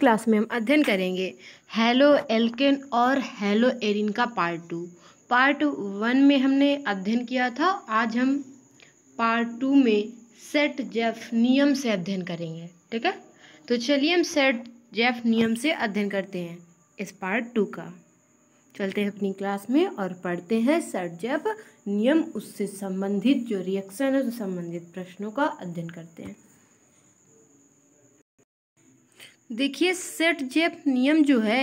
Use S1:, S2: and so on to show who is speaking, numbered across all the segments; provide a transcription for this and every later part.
S1: Class में हम अध्ययन करेंगे हेलो एल्केन और हेलो एरिन का पार्ट टू पार्ट वन में हमने अध्ययन किया था आज हम पार्ट टू में सेट जेफ नियम से अध्ययन करेंगे ठीक है तो चलिए हम सेट जेफ नियम से अध्ययन करते हैं इस पार्ट टू का चलते हैं अपनी क्लास में और पढ़ते हैं सेट जेफ नियम उससे संबंधित जो रिएक्शन है उससे संबंधित प्रश्नों का अध्ययन करते हैं देखिए सेट जेप नियम जो है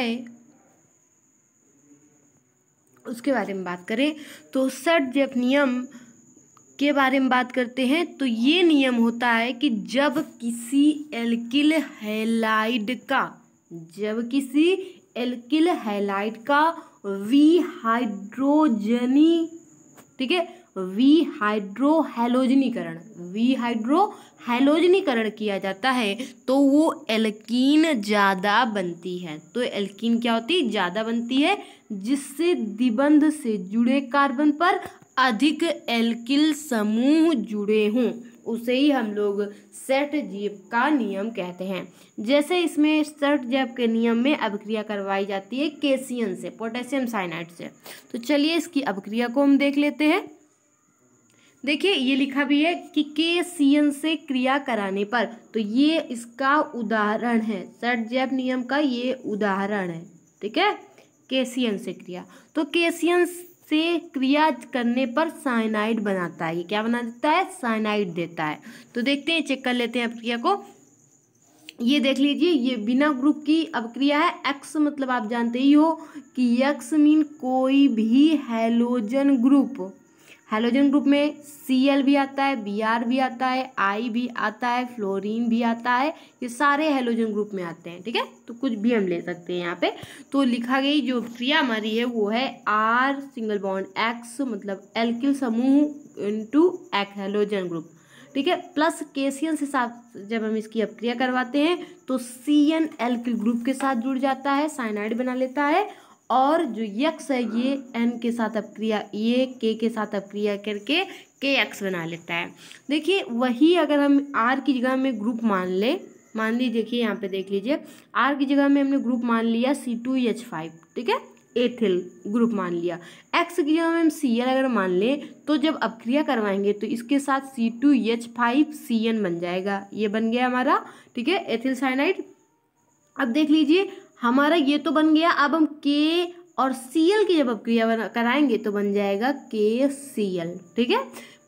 S1: उसके बारे में बात करें तो सेट जेप नियम के बारे में बात करते हैं तो ये नियम होता है कि जब किसी एल्किल हैलाइड का जब किसी एल्किल हैलाइड का वी हाइड्रोजनी ठीक है विहाइड्रोहैलोजनीकरण विहाइड्रोहैलोजनीकरण किया जाता है तो वो एल्कीन ज़्यादा बनती है तो एल्कीन क्या होती है ज़्यादा बनती है जिससे दिबंध से जुड़े कार्बन पर अधिक एल्किल समूह जुड़े हों उसे ही हम लोग सेट जीव का नियम कहते हैं जैसे इसमें सेट जीव के नियम में अभिक्रिया करवाई जाती है केसियन से पोटेशियम साइनाइड से तो चलिए इसकी अभिक्रिया को हम देख लेते हैं देखिए ये लिखा भी है कि के एन से क्रिया कराने पर तो ये इसका उदाहरण है सट जैब नियम का ये उदाहरण है ठीक है केसियन से क्रिया तो केसियन से क्रिया करने पर साइनाइड बनाता है ये क्या बना देता है साइनाइड देता है तो देखते हैं चेक कर लेते हैं क्रिया को ये देख लीजिए ये बिना ग्रुप की अपक्रिया है एक्स मतलब आप जानते ही हो कि यक्स मीन कोई भी हेलोजन ग्रुप हेलोजन ग्रुप में सी एल भी आता है बी आर भी आता है आई भी आता है फ्लोरीन भी आता है ये सारे हेलोजन ग्रुप में आते हैं ठीक है तो कुछ भी हम ले सकते हैं यहाँ पे तो लिखा गई जो क्रिया हमारी है वो है आर सिंगल बॉन्ड एक्स मतलब एल्किल समूह टू एक हेलोजन ग्रुप ठीक है प्लस केसियन से साथ जब हम इसकी अपक्रिया करवाते हैं तो सी एन ग्रुप के साथ जुड़ जाता है साइनाइड बना लेता है और जो यक्स है ये एन के साथ अपक्रिया ये के के साथ अपक्रिया करके के एक्स बना लेता है देखिए वही अगर हम आर की जगह में ग्रुप मान ले मान लीजिए देखिए यहाँ पे देख लीजिए आर की जगह में हमने ग्रुप मान लिया सी टू एच फाइव ठीक है एथिल ग्रुप मान लिया एक्स की जगह में हम सी एल अगर मान लें तो जब अपक्रिया करवाएंगे तो इसके साथ C two H five C N बन जाएगा ये बन गया हमारा ठीक है एथिल साइनाइड अब देख लीजिए हमारा ये तो बन गया अब हम के और सी एल की जब अपक्रिया कराएंगे तो बन जाएगा के सी एल ठीक है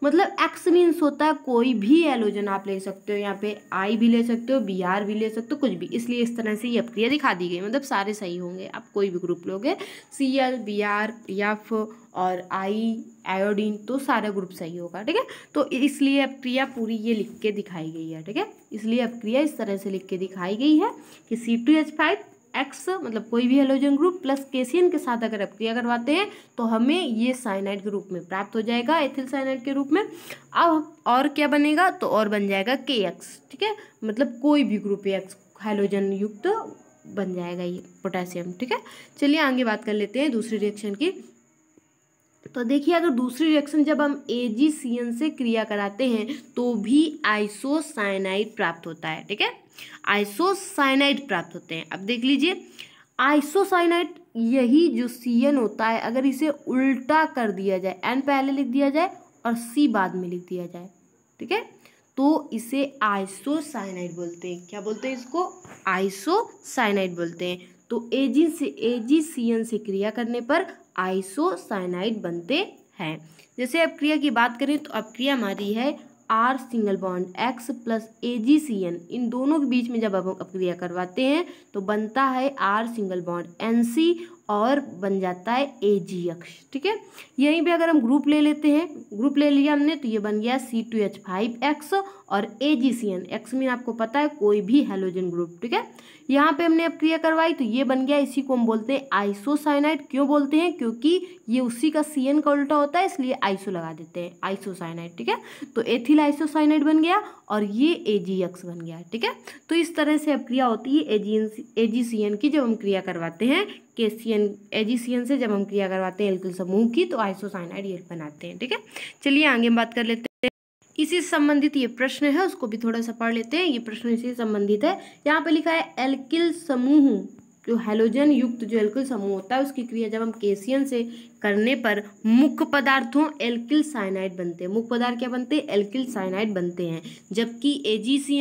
S1: मतलब एक्स मीन्स होता है कोई भी एलोजन आप ले सकते हो यहाँ पे आई भी ले सकते हो बी आर भी ले सकते हो कुछ भी इसलिए इस तरह से ये अपक्रिया दिखा दी गई मतलब सारे सही होंगे आप कोई भी ग्रुप लोगे C L B R F और आई आयोडीन तो सारा ग्रुप सही होगा ठीक है तो इसलिए अपक्रिया पूरी ये लिख के दिखाई गई है ठीक है इसलिए अपक्रिया इस तरह से लिख के दिखाई गई है कि C two H five X मतलब कोई भी हेलोजन ग्रुप प्लस केसियन के साथ अगर अपक्रिया करवाते हैं तो हमें ये साइनाइड के रूप में प्राप्त हो जाएगा एथिल साइनाइड के रूप में अब और क्या बनेगा तो और बन जाएगा के एक्स ठीक है मतलब कोई भी ग्रुप एक्स हेलोजन युक्त बन जाएगा ये पोटेशियम ठीक है चलिए आगे बात कर लेते हैं दूसरी रिएक्शन की तो देखिए अगर दूसरी रिएक्शन जब हम ए से क्रिया कराते हैं तो भी आइसोसाइनाइड प्राप्त होता है ठीक है आइसोसाइनाइड प्राप्त होते हैं अब देख लीजिए आइसोसाइनाइड यही जो सी एन होता है अगर इसे उल्टा कर दिया जाए एन पहले लिख दिया जाए और सी बाद में लिख दिया जाए ठीक है तो इसे आइसोसाइनाइड बोलते हैं क्या बोलते हैं इसको आइसोसाइनाइड बोलते हैं तो एजिन से एजिसियन से क्रिया करने पर आइसोसाइनाइड बनते हैं जैसे अब क्रिया की बात करें तो अब क्रिया हमारी है R single bond X plus A G C N इन दोनों के बीच में जब हम अपक्रिया करवाते हैं तो बनता है R single bond N C और बन जाता है ए जी एक्स ठीक है यहीं पे अगर हम ग्रुप ले लेते हैं ग्रुप ले लिया हमने तो ये बन गया C two H five X और A G C N x में आपको पता है कोई भी हेलोजन ग्रुप ठीक है यहाँ पे हमने अपक्रिया करवाई तो ये बन गया इसी को हम बोलते हैं आइसोसाइनाइड क्यों बोलते हैं क्योंकि ये उसी का सी का उल्टा होता है इसलिए आइसो लगा देते हैं आइसोसाइनाइड ठीक है तो एथिल आइसोसाइनाइड बन गया और ये ए बन गया ठीक है तो इस तरह से अपक्रिया होती है एजी एजीसीएन की जब हम क्रिया करवाते हैं के सी एन से जब हम क्रिया करवाते हैं एल्किल समूह की तो आइसोसाइनाइड ये बनाते हैं ठीक है चलिए आगे हम बात कर लेते हैं इसी से संबंधित ये प्रश्न है उसको भी थोड़ा सा पढ़ लेते हैं ये प्रश्न इसी से संबंधित है यहाँ पे लिखा है एल्किल समूह जो हेलोजन युक्त जो एल्किल समूह होता है उसकी क्रिया जब हम केसियन से करने पर मुख्य पदार्थों एल्किल साइनाइड बनते हैं मुख्य पदार्थ क्या बनते हैं एल्किल साइनाइड बनते हैं जबकि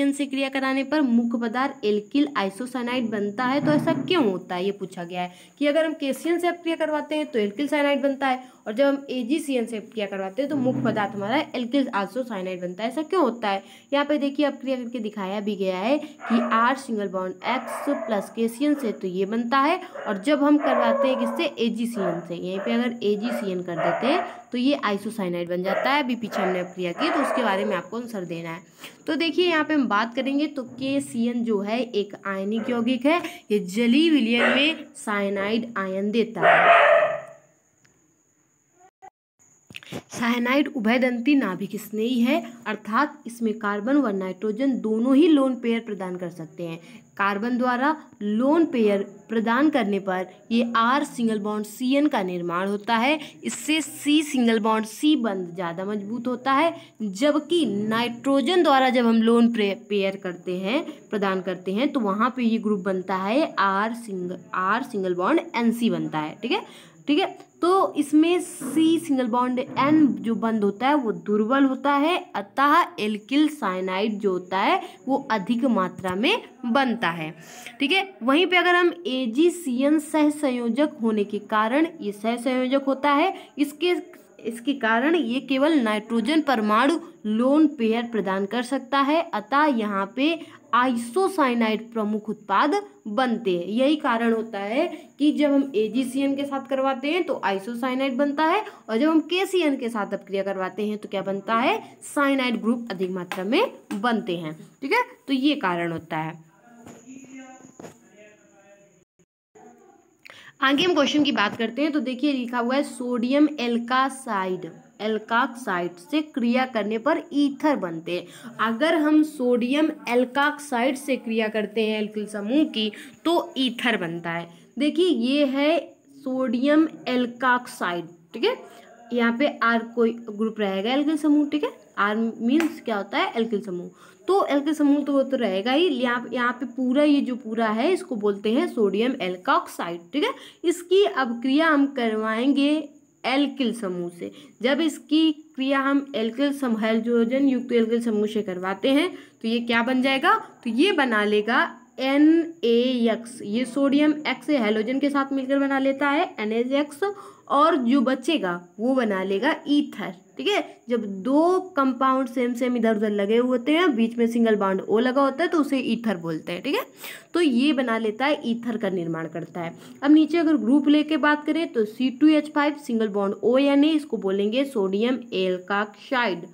S1: एन से क्रिया कराने पर मुख्य पदार्थ एल्किल आइसोसाइनाइड बनता है तो ऐसा क्यों होता है ये पूछा गया है कि अगर हम केसियन से क्रिया करवाते हैं तो एल्किल साइनाइड बनता है और जब हम एन से क्रिया करवाते हैं तो मुख्य पदार्थ हमारा एल्किल आइसोसाइनाइड बनता है ऐसा क्यों होता है यहाँ पे देखिए अब क्रिया करके दिखाया भी गया है कि R single bond X plus केसियन से तो ये बनता है और जब हम करवाते हैं किससे एन से यहीं पर अगर अगर ए जी सी एन कर देते हैं तो ये आइसोसाइनाइड बन जाता है अभी पीछे हमने प्रक्रिया की तो उसके बारे में आपको आंसर देना है तो देखिए यहाँ पे हम बात करेंगे तो के सी एन जो है एक आयनिक यौगिक है ये जली विलियन में साइनाइड आयन देता है साइनाइड उभयदंती नाभिक स्नेही है अर्थात इसमें कार्बन व नाइट्रोजन दोनों ही लोन पेयर प्रदान कर सकते हैं कार्बन द्वारा लोन पेयर प्रदान करने पर ये R single bond C N का निर्माण होता है इससे सी सिंगल बॉन्ड सी बंद ज़्यादा मजबूत होता है जबकि नाइट्रोजन द्वारा जब हम लोन पेयर करते हैं प्रदान करते हैं तो वहाँ पे ये ग्रुप बनता है R single R single bond N C बनता है ठीक है ठीक है तो इसमें सी सिंगल बॉन्ड एन जो बंद होता है वो दुर्बल होता है अतः एल्किल साइनाइड जो होता है वो अधिक मात्रा में बनता है ठीक है वहीं पे अगर हम ए जी सी एन सह संयोजक होने के कारण ये सह संयोजक होता है इसके इसके कारण ये केवल नाइट्रोजन परमाणु लोन पेयर प्रदान कर सकता है अतः यहाँ पे आइसोसाइनाइड प्रमुख उत्पाद बनते हैं यही कारण होता है कि जब हम एजीसीएन के साथ करवाते हैं तो आइसोसाइनाइड बनता है और जब हम के के साथ अपक्रिया करवाते हैं तो क्या बनता है साइनाइड ग्रुप अधिक मात्रा में बनते हैं ठीक है तो ये कारण होता है आगे हम क्वेश्चन की बात करते हैं तो देखिए लिखा हुआ है सोडियम एल्कासाइड एल्काक्साइड से क्रिया करने पर ईथर बनते हैं अगर हम सोडियम एल्काक्साइड से क्रिया करते हैं एल्किल समूह की तो ईथर बनता है देखिए ये है सोडियम एल्काक्साइड ठीक है यहाँ पे आर कोई ग्रुप रहेगा एल्किल समूह ठीक है आर मीन्स क्या होता है एल्किल समूह तो एल्के समूह तो वो तो रहेगा ही यहाँ यहाँ पे पूरा ये जो पूरा है इसको बोलते हैं सोडियम एल्काऑक्साइड ठीक है इसकी अब क्रिया हम करवाएंगे एल्किल समूह से जब इसकी क्रिया हम एल्किल समूह हेलोजन युक्त एल्किल समूह से करवाते हैं तो ये क्या बन जाएगा तो ये बना लेगा एन ए एक्स ये सोडियम एक्स हेलोजन के साथ मिलकर बना लेता है एन एक्स और जो बचेगा वो बना लेगा ईथर ठीक है जब दो कंपाउंड सेम सेम इधर उधर लगे होते हैं बीच में सिंगल बाउंड ओ लगा होता है तो उसे ईथर बोलते हैं ठीक है थीके? तो ये बना लेता है ईथर का निर्माण करता है अब नीचे अगर ग्रुप लेके बात करें तो C two H five single bond O यानी इसको बोलेंगे सोडियम एल्काक्साइड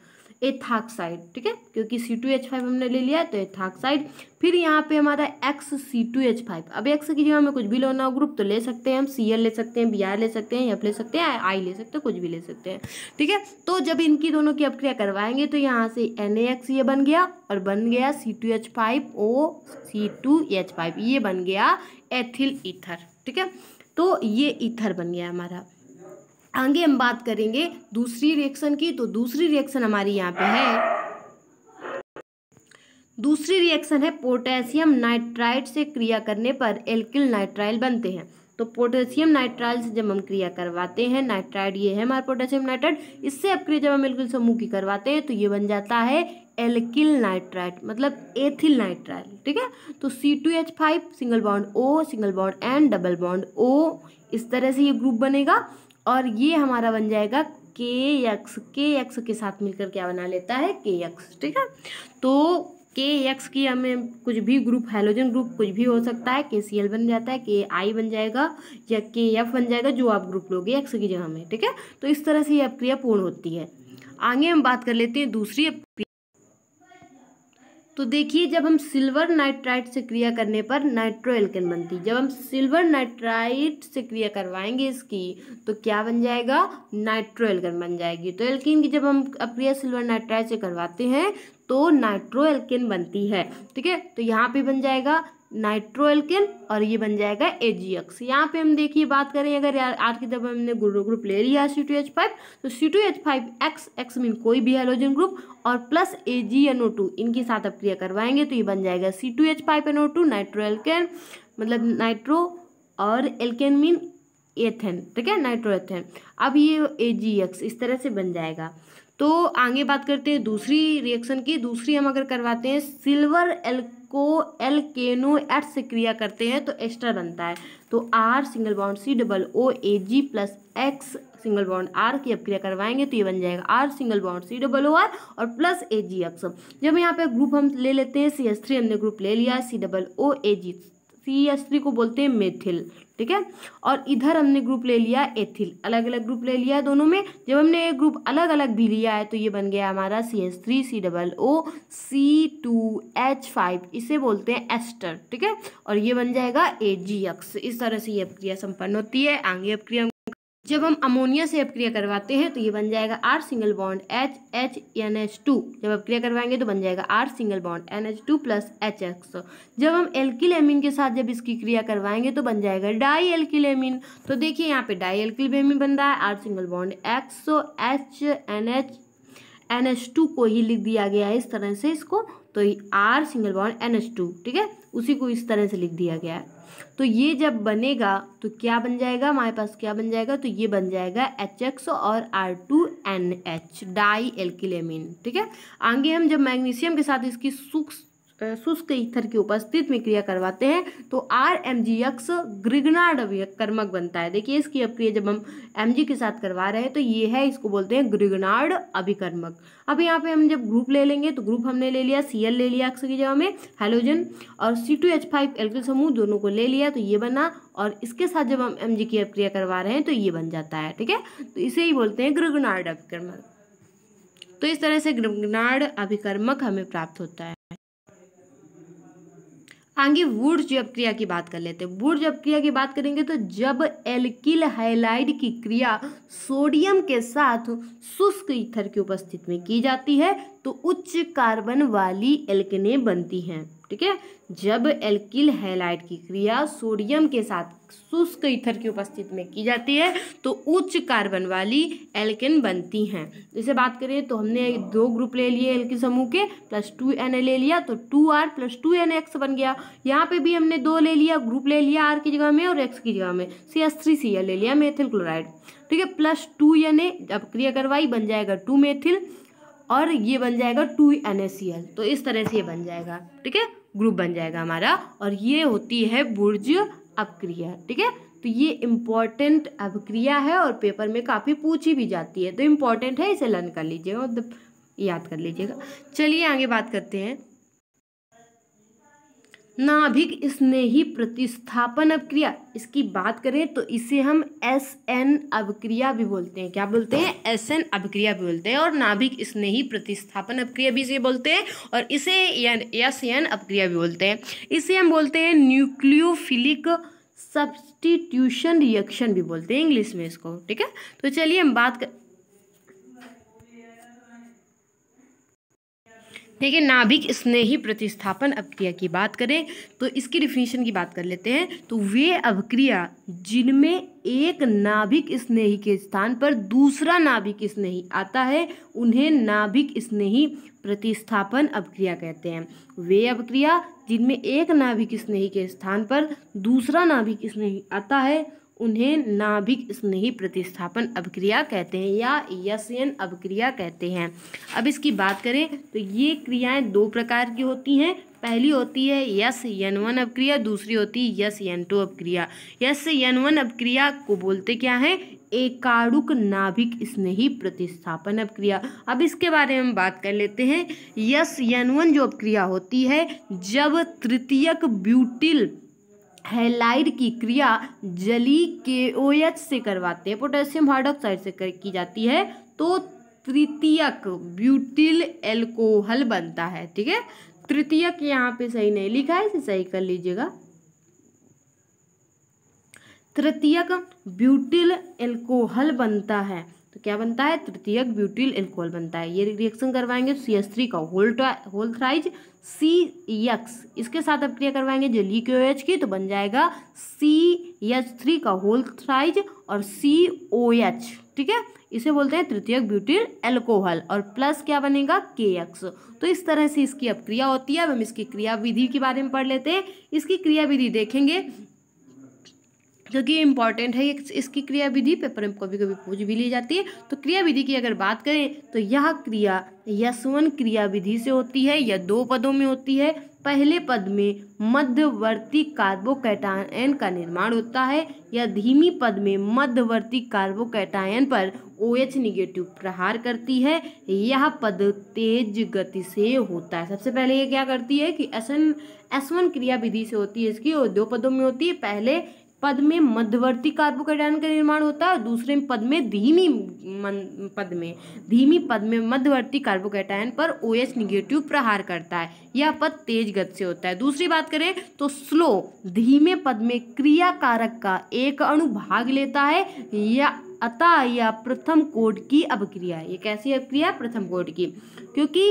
S1: एथाक्साइड ठीक है क्योंकि सी टू एच फाइव हमने ले लिया है तो एथाक्साइड फिर यहाँ पे हमारा X C two H five अब एक्स की जगह हमें कुछ भी लेना हो ग्रुप तो ले सकते हैं हम सी एल ले सकते हैं बी आर ले सकते हैं एफ ले सकते हैं आई ले सकते हैं कुछ भी ले सकते हैं ठीक है तो जब इनकी दोनों की अपक्रिया करवाएंगे तो यहाँ से एन ए एक्स ये बन गया और बन गया C two H five O C two H five ये बन गया एथिल ईथर ठीक है तो ये ईथर बन गया हमारा आगे हम बात करेंगे दूसरी रिएक्शन की तो दूसरी रिएक्शन हमारी यहाँ पे है दूसरी रिएक्शन है पोटेशियम नाइट्राइड से क्रिया करने पर एल्किल नाइट्राइल बनते हैं तो पोटेशियम नाइट्राइल से जब हम क्रिया करवाते हैं नाइट्राइड ये है हमारा पोटेशियम नाइट्राइड इससे अब क्रिया जब हम एल्किल समूह की करवाते हैं तो ये बन जाता है एल्किल नाइट्राइड मतलब एथिल नाइट्राइल ठीक है तो C two H five single bond O single bond N double bond O इस तरह से ये ग्रुप बनेगा और ये हमारा बन जाएगा के एक्स के एक्स के साथ मिलकर क्या बना लेता है के यक्स ठीक है तो के एक्स की हमें कुछ भी ग्रुप हेलोजन ग्रुप कुछ भी हो सकता है के सी एल बन जाता है के आई बन जाएगा या के एफ बन जाएगा जो आप ग्रुप लोगे एक्स की जगह में ठीक है तो इस तरह से ये अपक्रिया पूर्ण होती है आगे हम बात कर लेते हैं दूसरी अप्रिया तो देखिए जब हम सिल्वर नाइट्राइट से क्रिया करने पर नाइट्रो एल्केन बनती जब हम सिल्वर नाइट्राइट से क्रिया करवाएंगे इसकी तो क्या बन जाएगा नाइट्रो एल्केन बन जाएगी तो एल्किन की जब हम अप्रिया सिल्वर नाइट्राइट से करवाते हैं तो नाइट्रो एल्केन बनती है ठीक है तो यहाँ पे बन जाएगा नाइट्रो एल्केन और ये बन जाएगा ए जी एक्स यहाँ पे हम देखिए बात करें अगर आर की दबा हमने ग्रुप ले लिया सी टू एच फाइव तो C two H five X X mean कोई भी हाइड्रोजन ग्रुप और plus A G N O two इनके साथ अब क्रिया करवाएंगे तो ये बन जाएगा C two H five N O two nitro alkane मतलब नाइट्रो और एल्केन मीन एथेन ठीक है नाइट्रो एथेन अब ये ए जी एक्स इस तरह से बन जाएगा तो आगे बात करते हैं दूसरी रिएक्शन की दूसरी हम अगर करवाते हैं सिल्वर एल्क को एलकेनो एट्स से क्रिया करते हैं तो एस्टर बनता है तो R single bond C double O A G plus X single bond R की अपक्रिया करवाएंगे तो ये बन जाएगा R single bond C double O R और प्लस ए जी एक्स जब यहाँ पे ग्रुप हम ले लेते हैं सी एस थ्री हमने ग्रुप ले लिया C double O A G C S three को बोलते हैं मेथिल ठीक है और इधर हमने ग्रुप ले लिया एथिल अलग अलग ग्रुप ले लिया दोनों में जब हमने ये ग्रुप अलग अलग भी लिया है तो ये बन गया हमारा C S three C double O C two H five इसे बोलते हैं एस्टर ठीक है और ये बन जाएगा ए जी एक्स इस तरह से ये अपक्रिया संपन्न होती है आगे अपक्रिया जब हम अमोनिया से अपक्रिया करवाते हैं तो ये बन जाएगा R single bond H H N H two जब अपक्रिया करवाएंगे तो बन जाएगा R single bond N H two plus H X जब हम एल्किल एमिन के साथ जब इसकी क्रिया करवाएंगे तो बन जाएगा डाई एल्किल एमिन तो देखिए यहाँ पे डाई एल्किल एमिन बन रहा है R single bond X H N H N H two को ही लिख दिया गया है इस तरह से इसको तो R single bond N H two ठीक है उसी को इस तरह से लिख दिया गया है तो ये जब बनेगा तो क्या बन जाएगा हमारे पास क्या बन जाएगा तो ये बन जाएगा एच एक्स और R two N H di alkylamine ठीक है आगे हम जब मैग्नीशियम के साथ इसकी सूक्ष्म शुष्क ईथर की उपस्थित में क्रिया करवाते हैं तो आर एम जी यक्स कर्मक बनता है देखिए इसकी अब क्रिया जब हम एम जी के साथ करवा रहे हैं तो ये है इसको बोलते हैं ग्रिगनाड अभिकर्मक अब यहाँ पे हम जब ग्रुप ले लेंगे तो ग्रुप हमने ले लिया सी एल ले लिया अक्स की जगह में हेलोजन और C two H five alkyl समूह दोनों को ले लिया तो ये बना और इसके साथ जब हम एम जी की अपक्रिया करवा रहे हैं तो ये बन जाता है ठीक है तो इसे ही बोलते हैं ग्रिगनाड अभिकर्मक तो इस तरह से ग्रिगनाड अभिकर्मक हमें प्राप्त होता है आगे वुड जब क्रिया की बात कर लेते हैं वुड जब क्रिया की बात करेंगे तो जब एल्किल हाइलाइड की क्रिया सोडियम के साथ शुष्क इथर की उपस्थिति में की जाती है तो उच्च कार्बन वाली एल्किने बनती हैं ठीक है जब एल्किल हैलाइड की क्रिया सोडियम के साथ शुष्क इथर की उपस्थिति में की जाती है तो उच्च कार्बन वाली एल्किन बनती हैं जैसे बात करें तो हमने दो ग्रुप ले लिए एल्किल समूह के प्लस टू एन ले लिया तो two R plus two N X बन गया यहाँ पे भी हमने दो ले लिया ग्रुप ले लिया आर की जगह में और एक्स की जगह में C S three C L ले लिया मेथिल क्लोराइड ठीक है प्लस टू एन ए जब क्रिया करवाई बन जाएगा टू मेथिल और ये बन जाएगा two N A C L तो इस तरह से ये बन जाएगा ठीक है ग्रुप बन जाएगा हमारा और ये होती है बुर्ज अपक्रिया ठीक है तो ये इम्पॉर्टेंट अपक्रिया है और पेपर में काफ़ी पूछी भी जाती है तो इम्पॉर्टेंट है इसे लर्न कर लीजिएगा मतलब याद कर लीजिएगा चलिए आगे बात करते हैं नाभिक स्नेही प्रतिस्थापन अभिक्रिया इसकी बात करें तो इसे हम एस एन अभिक्रिया भी बोलते हैं क्या बोलते हैं एस एन अभिक्रिया भी बोलते हैं और नाभिक स्नेही प्रतिस्थापन अभिक्रिया भी इसे बोलते हैं और इसे एस एन अभिक्रिया भी बोलते हैं इसे हम बोलते हैं न्यूक्लियोफिलिक सब्सटीट्यूशन रिएक्शन भी बोलते हैं इंग्लिश में इसको ठीक है तो चलिए हम बात कर ठीक है नाभिक स्नेही प्रतिस्थापन अभिक्रिया की बात करें तो इसकी डिफिनेशन की बात कर लेते हैं तो वे अभिक्रिया जिनमें एक नाभिक स्नेही के स्थान पर दूसरा नाभिक स्नेही आता है उन्हें नाभिक स्नेही प्रतिस्थापन अभिक्रिया कहते हैं वे अभिक्रिया जिनमें एक नाभिक स्नेही के स्थान पर दूसरा नाभिक स्नेही आता है उन्हें नाभिक स्नेही प्रतिस्थापन अभिक्रिया कहते हैं या यशयन अभिक्रिया कहते हैं अब इसकी बात करें तो ये क्रियाएं दो प्रकार की होती हैं पहली होती है यस यन वन अभिक्रिया दूसरी होती है यस यन टू अभिक्रिया यस यन वन अभिक्रिया को बोलते क्या है एकाड़ुक नाभिक स्नेही प्रतिस्थापन अपक्रिया अब इसके बारे में बात कर लेते हैं यस वन जो अपक्रिया होती है जब तृतीयक ब्यूटिल हेलाइड की क्रिया जली के ओएच से करवाते हैं पोटेशियम हाइड्रोक्साइड से कर, की जाती है तो तृतीयक ब्यूटिल एल्कोहल बनता है ठीक है तृतीयक यहाँ पे सही नहीं लिखा है इसे सही कर लीजिएगा तृतीयक ब्यूटिल एल्कोहल बनता है तो क्या बनता है तृतीयक ब्यूटिल एल्कोहल बनता है ये रिएक्शन करवाएंगे सी एस थ्री का होल्ट होल्थ्राइज सी यक्स इसके साथ अब क्रिया करवाएंगे जलीय के एच की तो बन जाएगा सी एच थ्री का होल साइज और सी ओ एच ठीक है इसे बोलते हैं तृतीयक ब्यूटिल एल्कोहल और प्लस क्या बनेगा के एक्स तो इस तरह से इसकी अब क्रिया होती है अब हम इसकी क्रियाविधि के बारे में पढ़ लेते हैं इसकी क्रियाविधि देखेंगे जो कि इम्पॉर्टेंट है इसकी क्रिया विधि पेपर में कभी कभी पूछ भी ली जाती है तो क्रिया विधि की अगर बात करें तो यह क्रिया यसवन क्रिया विधि से होती है यह दो पदों में होती है पहले पद में मध्यवर्ती कार्बोकैटायन का निर्माण होता है या धीमी पद में मध्यवर्ती कार्बोकैटायन पर ओ एच निगेटिव प्रहार करती है यह पद तेज गति से होता है सबसे पहले ये क्या करती है कि एस एन एस वन क्रिया विधि से होती है इसकी और दो पदों में होती है पहले पद में मध्यवर्ती कार्बोकेटायन का निर्माण होता है दूसरे पद में धीमी पद में धीमी पद में मध्यवर्ती कार्बोकेटायन पर ओ एच निगेटिव प्रहार करता है यह पद तेज गति से होता है दूसरी बात करें तो स्लो धीमे पद में क्रिया कारक का एक अणु भाग लेता है या अतः यह प्रथम कोड की अभिक्रिया है ये कैसी अपक्रिया प्रथम कोड की क्योंकि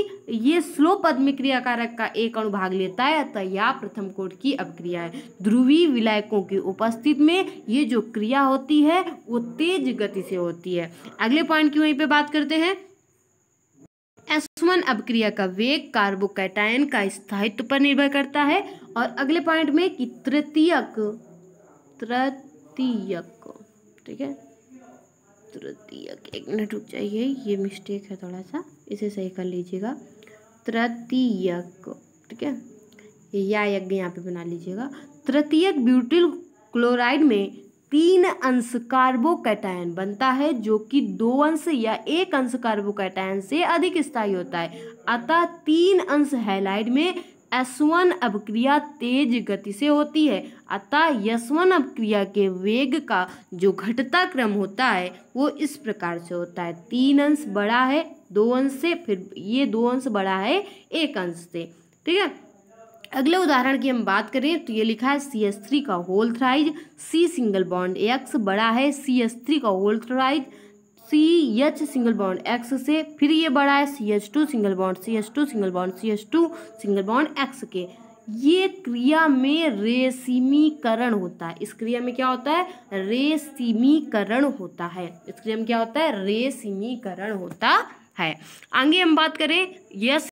S1: ये स्लो पद में क्रियाकारक का एक अनुभाग लेता है अतः यह प्रथम कोड की अभिक्रिया है ध्रुवी विलायकों की उपस्थिति में ये जो क्रिया होती है वो तेज गति से होती है अगले पॉइंट की वहीं पर बात करते हैं अभिक्रिया का वेग कार्बोकैटायन का स्थायित्व पर निर्भर करता है और अगले पॉइंट में कि तृतीयक तृतीयक ठीक है तुरंत दिया एक मिनट रुक जाइए ये मिस्टेक है थोड़ा सा इसे सही कर लीजिएगा तृतीयक ठीक है या यज्ञ यहाँ पे बना लीजिएगा तृतीयक ब्यूटिल क्लोराइड में तीन अंश कार्बोकैटायन बनता है जो कि दो अंश या एक अंश कार्बोकैटायन से अधिक स्थायी होता है अतः तीन अंश हैलाइड में एसवन अपक्रिया तेज गति से होती है अतः यशवन अपक्रिया के वेग का जो घटता क्रम होता है वो इस प्रकार से होता है तीन अंश बड़ा है दो अंश से फिर ये दो अंश बड़ा है एक अंश से ठीक है अगले उदाहरण की हम बात करें तो ये लिखा है सी एस थ्री का whole thrice C single bond X बड़ा है सी एस थ्री का whole thrice C H single bond X से फिर ये बड़ा है C H two single bond C H two single bond C H two single bond X के ये क्रिया में रेसिमीकरण होता है इस क्रिया में क्या होता है रेसिमीकरण होता है इस क्रिया में क्या होता है रेसिमीकरण होता है आगे हम बात करें यस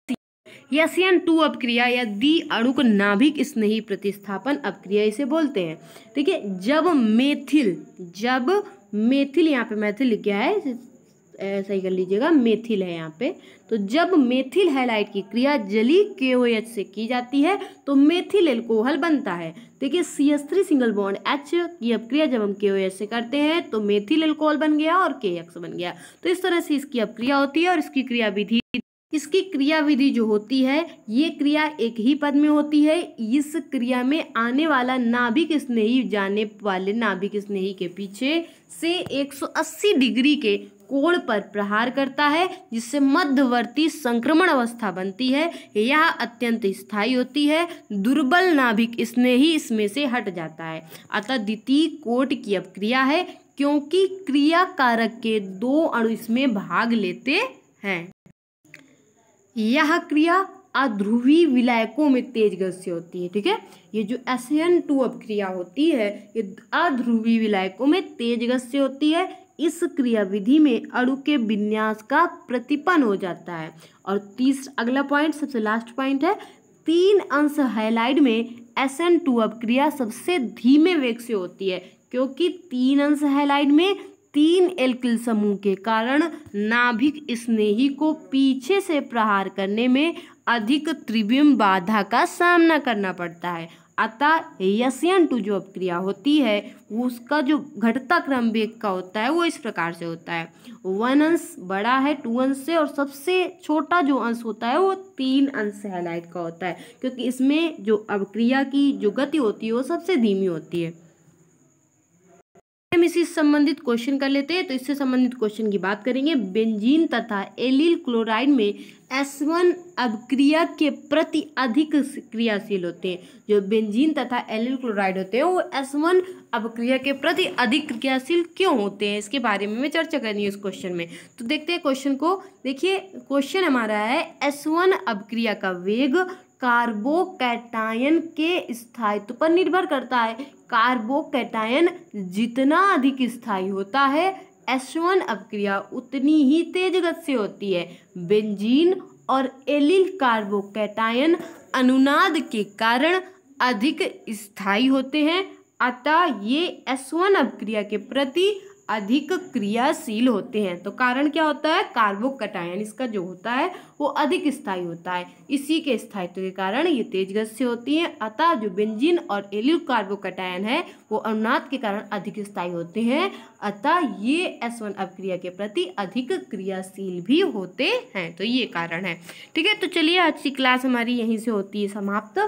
S1: यसियन टू अपक्रिया या दी अणुक नाभिक स्नेही प्रतिस्थापन अपक्रिया इसे बोलते हैं ठीक है जब मेथिल जब मेथिल यहाँ पे मैथिल लिख गया है सही कर लीजिएगा मेथिल है यहाँ पे तो जब मेथिल हैलाइट की क्रिया जली के ओ एच से की जाती है तो मेथिल एल्कोहल बनता है देखिए C S three single bond H की अपक्रिया जब हम के ओ एच से करते हैं तो मेथिल एल्कोहल बन गया और के एक्स बन गया तो इस तरह से इसकी अपक्रिया होती है और इसकी क्रिया विधि इसकी क्रियाविधि जो होती है ये क्रिया एक ही पद में होती है इस क्रिया में आने वाला नाभिक स्नेही जाने वाले नाभिक स्नेही के पीछे से 180 डिग्री के कोण पर प्रहार करता है जिससे मध्यवर्ती संक्रमण अवस्था बनती है यह अत्यंत स्थायी होती है दुर्बल नाभिक स्नेही इसमें से हट जाता है अतः द्वितीय कोट की अब क्रिया है क्योंकि क्रिया कारक के दो अणु इसमें भाग लेते हैं यह क्रिया अध्रुवी विलायकों में तेज गति से होती है ठीक है ये जो एन टू अपक्रिया होती है ये अध्रुवी विलायकों में तेज गति से होती है इस क्रिया विधि में अणु के विन्यास का प्रतिपन हो जाता है और तीसरा अगला पॉइंट सबसे लास्ट पॉइंट है तीन अंश हाइलाइड में एस एन टू अपक्रिया सबसे धीमे वेग से होती है क्योंकि तीन अंश हाइलाइड में तीन एल्किल समूह के कारण नाभिक स्नेही को पीछे से प्रहार करने में अधिक त्रिविम बाधा का सामना करना पड़ता है अतः यशियन टू जो अपक्रिया होती है उसका जो घटता क्रम वेग का होता है वो इस प्रकार से होता है वन अंश बड़ा है टू अंश से और सबसे छोटा जो अंश होता है वो तीन अंश हैलाइट का होता है क्योंकि इसमें जो अपक्रिया की जो गति होती है वो सबसे धीमी होती है हम इसी संबंधित क्वेश्चन कर लेते हैं तो इससे संबंधित क्वेश्चन की बात करेंगे बेंजीन तथा एलिल क्लोराइड में एस वन अभिक्रिया के प्रति अधिक क्रियाशील होते हैं जो बेंजीन तथा एलिल क्लोराइड होते हैं वो एस वन अभिक्रिया के प्रति अधिक क्रियाशील क्यों होते हैं इसके बारे में मैं चर्चा करनी है इस क्वेश्चन में तो देखते हैं क्वेश्चन को देखिए क्वेश्चन हमारा है एस वन अभिक्रिया का वेग कार्बोकैटायन के स्थायित्व पर निर्भर करता है कार्बोकैटायन जितना अधिक स्थायी होता है एसवन अपक्रिया उतनी ही तेज गति से होती है बेंजीन और एलिल कार्बोकैटायन अनुनाद के कारण अधिक स्थायी होते हैं अतः ये एसवन अपक्रिया के प्रति अधिक क्रियाशील होते हैं तो कारण क्या होता है कार्बोकटायन इसका जो होता है वो अधिक स्थायी होता है इसी के स्थायित्व के कारण ये तेज गस्य होती हैं अतः जो बेंजीन और एल्यू कार्बोकटायन है वो अनुनाद के कारण अधिक स्थायी होते हैं अतः ये एस वन अपक्रिया के प्रति अधिक क्रियाशील भी होते हैं तो ये कारण है ठीक है तो चलिए आज की क्लास हमारी यहीं से होती है समाप्त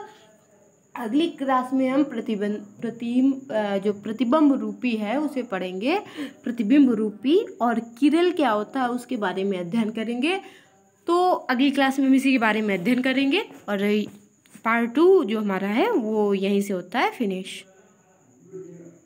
S1: अगली क्लास में हम प्रतिबंध प्रतिम जो प्रतिबिंब रूपी है उसे पढ़ेंगे प्रतिबिंब रूपी और किरल क्या होता है उसके बारे में अध्ययन करेंगे तो अगली क्लास में हम इसी के बारे में अध्ययन करेंगे और पार्ट टू जो हमारा है वो यहीं से होता है फिनिश